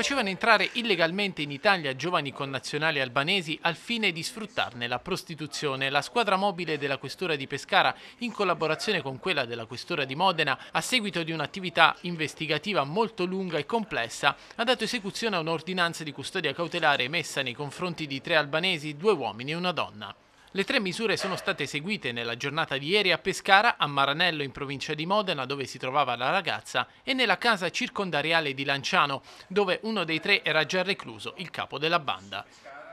facevano entrare illegalmente in Italia giovani connazionali albanesi al fine di sfruttarne la prostituzione. La squadra mobile della Questura di Pescara, in collaborazione con quella della Questura di Modena, a seguito di un'attività investigativa molto lunga e complessa, ha dato esecuzione a un'ordinanza di custodia cautelare emessa nei confronti di tre albanesi, due uomini e una donna. Le tre misure sono state eseguite nella giornata di ieri a Pescara, a Maranello in provincia di Modena dove si trovava la ragazza e nella casa circondariale di Lanciano dove uno dei tre era già recluso, il capo della banda.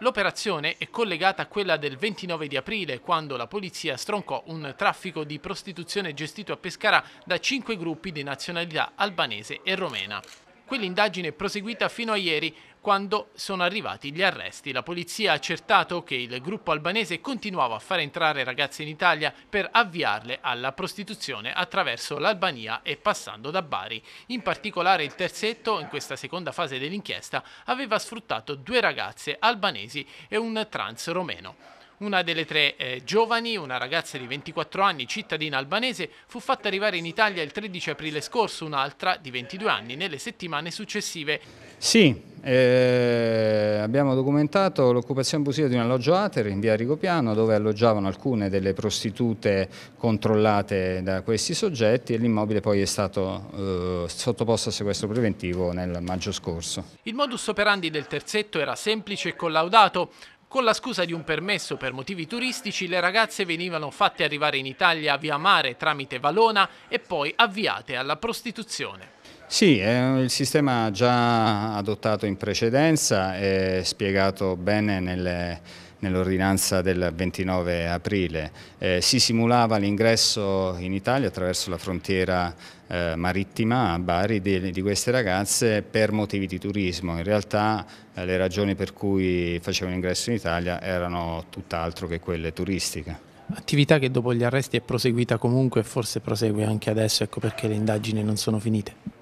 L'operazione è collegata a quella del 29 di aprile quando la polizia stroncò un traffico di prostituzione gestito a Pescara da cinque gruppi di nazionalità albanese e romena. Quell'indagine è proseguita fino a ieri, quando sono arrivati gli arresti. La polizia ha accertato che il gruppo albanese continuava a far entrare ragazze in Italia per avviarle alla prostituzione attraverso l'Albania e passando da Bari. In particolare il terzetto, in questa seconda fase dell'inchiesta, aveva sfruttato due ragazze albanesi e un trans romeno. Una delle tre eh, giovani, una ragazza di 24 anni, cittadina albanese, fu fatta arrivare in Italia il 13 aprile scorso, un'altra di 22 anni, nelle settimane successive. Sì, eh, abbiamo documentato l'occupazione abusiva di un alloggio Ater in via Rigopiano dove alloggiavano alcune delle prostitute controllate da questi soggetti e l'immobile poi è stato eh, sottoposto a sequestro preventivo nel maggio scorso. Il modus operandi del terzetto era semplice e collaudato, con la scusa di un permesso per motivi turistici, le ragazze venivano fatte arrivare in Italia via mare tramite Valona e poi avviate alla prostituzione. Sì, è il sistema già adottato in precedenza e spiegato bene nelle nell'ordinanza del 29 aprile. Eh, si simulava l'ingresso in Italia attraverso la frontiera eh, marittima a Bari di, di, queste ragazze per motivi di turismo. In realtà eh, le ragioni per cui facevano ingresso in Italia erano tutt'altro che quelle turistiche. Attività che dopo gli arresti è proseguita comunque e forse prosegue anche adesso, ecco perché le indagini non sono finite.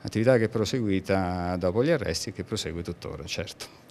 Attività che è proseguita dopo gli arresti e che prosegue tuttora, certo.